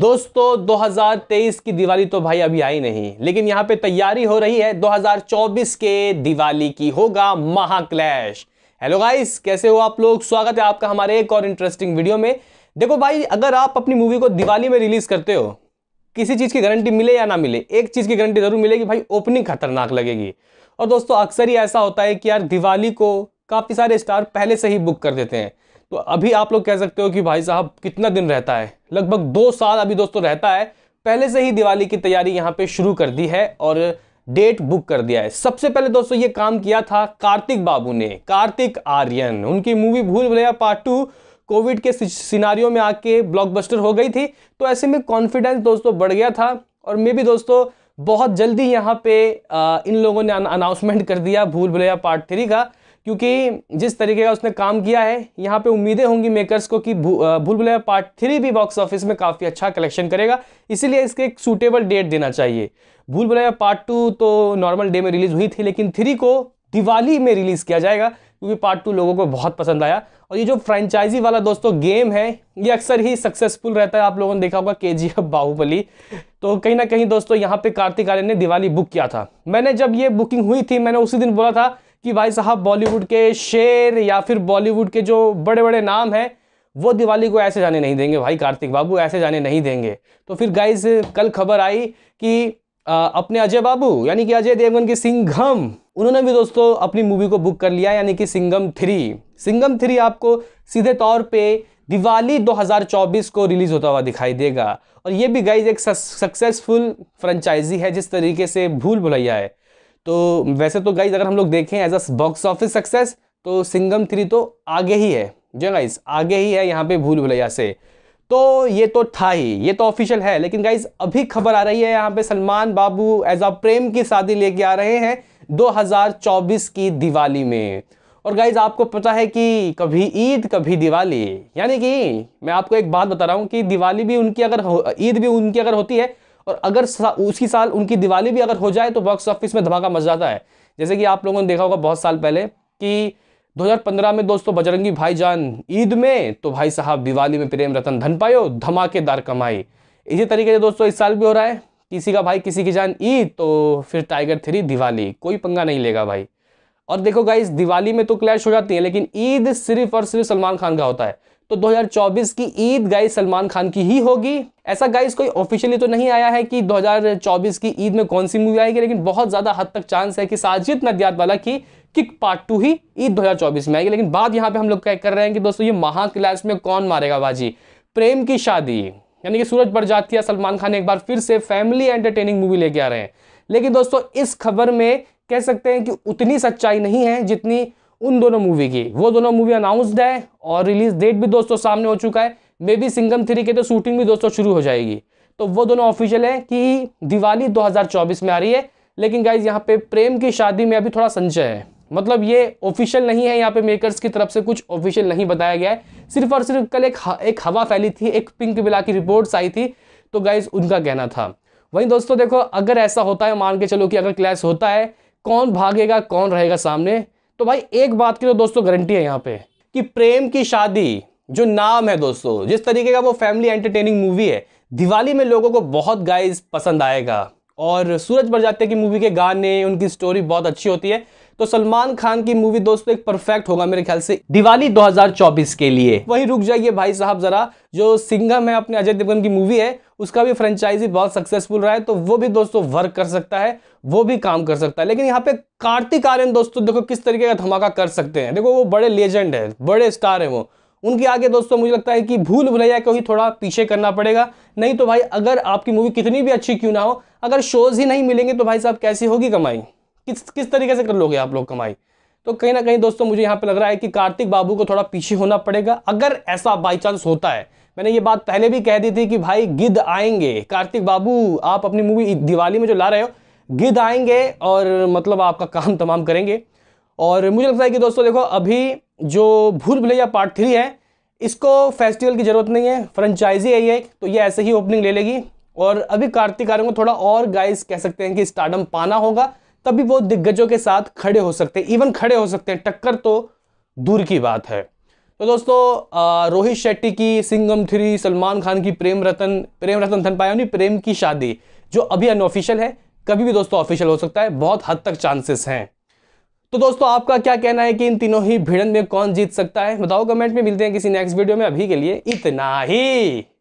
दोस्तों 2023 की दिवाली तो भाई अभी आई नहीं लेकिन यहाँ पे तैयारी हो रही है 2024 के दिवाली की होगा महाक्लैश हेलो गाइस कैसे हो आप लोग स्वागत है आपका हमारे एक और इंटरेस्टिंग वीडियो में देखो भाई अगर आप अपनी मूवी को दिवाली में रिलीज करते हो किसी चीज़ की गारंटी मिले या ना मिले एक चीज़ की गारंटी जरूर मिलेगी भाई ओपनिंग खतरनाक लगेगी और दोस्तों अक्सर ही ऐसा होता है कि यार दिवाली को काफ़ी सारे स्टार पहले से ही बुक कर देते हैं तो अभी आप लोग कह सकते हो कि भाई साहब कितना दिन रहता है लगभग दो साल अभी दोस्तों रहता है पहले से ही दिवाली की तैयारी यहाँ पे शुरू कर दी है और डेट बुक कर दिया है सबसे पहले दोस्तों ये काम किया था कार्तिक बाबू ने कार्तिक आर्यन उनकी मूवी भूल भलेया पार्ट टू कोविड के सिनारियों में आके ब्लॉकबस्टर हो गई थी तो ऐसे में कॉन्फिडेंस दोस्तों बढ़ गया था और मे भी दोस्तों बहुत जल्दी यहाँ पे आ, इन लोगों ने अनाउंसमेंट कर दिया भूल भुलैया पार्ट थ्री का क्योंकि जिस तरीके का उसने काम किया है यहाँ पे उम्मीदें होंगी मेकर्स को कि भूल भुल पार्ट थ्री भी बॉक्स ऑफिस में काफ़ी अच्छा कलेक्शन करेगा इसीलिए इसके एक सूटेबल डेट देना चाहिए भूल भुलैया पार्ट टू तो नॉर्मल डे में रिलीज़ हुई थी लेकिन थ्री को दिवाली में रिलीज़ किया जाएगा क्योंकि पार्ट टू लोगों को बहुत पसंद आया और ये जो फ्रेंचाइजी वाला दोस्तों गेम है ये अक्सर ही सक्सेसफुल रहता है आप लोगों ने देखा होगा के जी एफ बाहुबली तो कहीं ना कहीं दोस्तों यहाँ पे कार्तिक आर्यन ने दिवाली बुक किया था मैंने जब ये बुकिंग हुई थी मैंने उसी दिन बोला था कि भाई साहब बॉलीवुड के शेर या फिर बॉलीवुड के जो बड़े बड़े नाम हैं वो दिवाली को ऐसे जाने नहीं देंगे भाई कार्तिक बाबू ऐसे जाने नहीं देंगे तो फिर गाइज कल खबर आई कि आ, अपने अजय बाबू यानी कि अजय देवगन के सिंघम उन्होंने भी दोस्तों अपनी मूवी को बुक कर लिया यानी कि सिंगम थ्री सिंगम थ्री आपको सीधे तौर पे दिवाली 2024 को रिलीज़ होता हुआ दिखाई देगा और ये भी गाइज एक सक्सेसफुल फ्रेंचाइजी है जिस तरीके से भूल भुलैया है तो वैसे तो गाइज अगर हम लोग देखें as a box office success तो सिंगम थ्री तो आगे ही है जो गाइज आगे ही है यहाँ पे भूल भुलैया से तो ये तो था ही ये तो ऑफिशियल है लेकिन गाइज अभी खबर आ रही है यहाँ पे सलमान बाबू एज आ प्रेम की शादी लेके आ रहे हैं 2024 की दिवाली में और गाइज आपको पता है कि कभी ईद कभी दिवाली यानी कि मैं आपको एक बात बता रहा हूँ कि दिवाली भी उनकी अगर ईद भी उनकी अगर होती है और अगर सा, उसी साल उनकी दिवाली भी अगर हो जाए तो बॉक्स ऑफिस में धमाका मच जाता है जैसे कि आप लोगों ने देखा होगा बहुत साल पहले कि 2015 में दोस्तों बजरंगी भाईजान ईद में तो भाई साहब दिवाली में प्रेम रतन धन पायो धमाकेदार कमाई इसी तरीके से दोस्तों इस साल भी हो रहा है किसी का भाई किसी की जान ईद तो फिर टाइगर थ्री दिवाली कोई पंगा नहीं लेगा भाई और देखो गाइस दिवाली में तो क्लैश हो जाती है लेकिन ईद सिर्फ और सिर्फ सलमान खान का होता है तो 2024 की ईद गाइस सलमान खान की ही होगी ऐसा गाइस कोई ऑफिशियली तो नहीं आया है कि 2024 की ईद में कौन सी मूवी आएगी लेकिन बहुत ज़्यादा हद तक चांस है कि साजिद नदियात वाला की किक पार्ट टू ही ईद 2024 में आएगी लेकिन बाद यहां पे हम लोग कर रहे हैं कि दोस्तों ये महा क्लास में कौन मारेगा बाजी प्रेम की शादी यानी कि सूरज है सलमान खान एक बार फिर से फैमिली एंटरटेनिंग मूवी लेके आ रहे हैं लेकिन दोस्तों इस खबर में कह सकते हैं कि उतनी सच्चाई नहीं है जितनी उन दोनों मूवी की वो दोनों मूवी अनाउंसड है और रिलीज डेट भी दोस्तों सामने हो चुका है मे बी सिंगम थ्री की तो शूटिंग भी दोस्तों शुरू हो जाएगी तो वो दोनों ऑफिशियल है कि दिवाली 2024 में आ रही है लेकिन गाइज यहाँ पे प्रेम की शादी में अभी थोड़ा संचय है मतलब ये ऑफिशियल नहीं है यहाँ पे मेकर्स की तरफ से कुछ ऑफिशियल नहीं बताया गया है सिर्फ और सिर्फ कल एक एक हवा फैली थी एक पिंक बिला की रिपोर्ट्स आई थी तो गाइज उनका कहना था वहीं दोस्तों देखो अगर ऐसा होता है मान के चलो कि अगर क्लैश होता है कौन भागेगा कौन रहेगा सामने तो भाई एक बात की तो दोस्तों गारंटी है यहाँ पे कि प्रेम की शादी जो नाम है दोस्तों जिस तरीके का वो फैमिली एंटरटेनिंग मूवी है दिवाली में लोगों को बहुत गाइज पसंद आएगा और सूरज बरजाते की मूवी के गाने उनकी स्टोरी बहुत अच्छी होती है तो सलमान खान की मूवी दोस्तों एक परफेक्ट होगा मेरे ख्याल से दिवाली 2024 के लिए वहीं रुक जाइए भाई साहब जरा जो सिंघम है अपने अजय देवगन की मूवी है उसका भी फ्रेंचाइजी बहुत सक्सेसफुल रहा है तो वो भी दोस्तों वर्क कर सकता है वो भी काम कर सकता है लेकिन यहाँ पे कार्तिक आर्यन दोस्तों देखो किस तरीके का धमाका कर सकते हैं देखो वो बड़े लेजेंड है बड़े स्टार है वो उनके आगे दोस्तों मुझे लगता है कि भूल भुलैया को ही थोड़ा पीछे करना पड़ेगा नहीं तो भाई अगर आपकी मूवी कितनी भी अच्छी क्यों ना हो अगर शोज़ ही नहीं मिलेंगे तो भाई साहब कैसी होगी कमाई किस किस तरीके से कर लोगे आप लोग कमाई तो कहीं ना कहीं दोस्तों मुझे यहाँ पे लग रहा है कि कार्तिक बाबू को थोड़ा पीछे होना पड़ेगा अगर ऐसा बाई चांस होता है मैंने ये बात पहले भी कह दी थी कि भाई गिद्ध आएंगे कार्तिक बाबू आप अपनी मूवी दिवाली में जो ला रहे हो गिद्ध आएंगे और मतलब आपका काम तमाम करेंगे और मुझे लगता है कि दोस्तों देखो अभी जो भूल भुलैया पार्ट थ्री है इसको फेस्टिवल की ज़रूरत नहीं है फ्रेंचाइजी है ये तो ये ऐसे ही ओपनिंग ले लेगी और अभी कार्तिक आर्यन को थोड़ा और गाइस कह सकते हैं कि स्टार्डम पाना होगा तभी वो दिग्गजों के साथ खड़े हो सकते हैं इवन खड़े हो सकते हैं टक्कर तो दूर की बात है तो दोस्तों रोहित शेट्टी की सिंगम थ्री सलमान खान की प्रेम रतन प्रेम रतन धन पायोनी प्रेम की शादी जो अभी अनऑफिशियल है कभी भी दोस्तों ऑफिशियल हो सकता है बहुत हद तक चांसेस हैं तो दोस्तों आपका क्या कहना है कि इन तीनों ही भिड़न में कौन जीत सकता है बताओ कमेंट में मिलते हैं किसी नेक्स्ट वीडियो में अभी के लिए इतना ही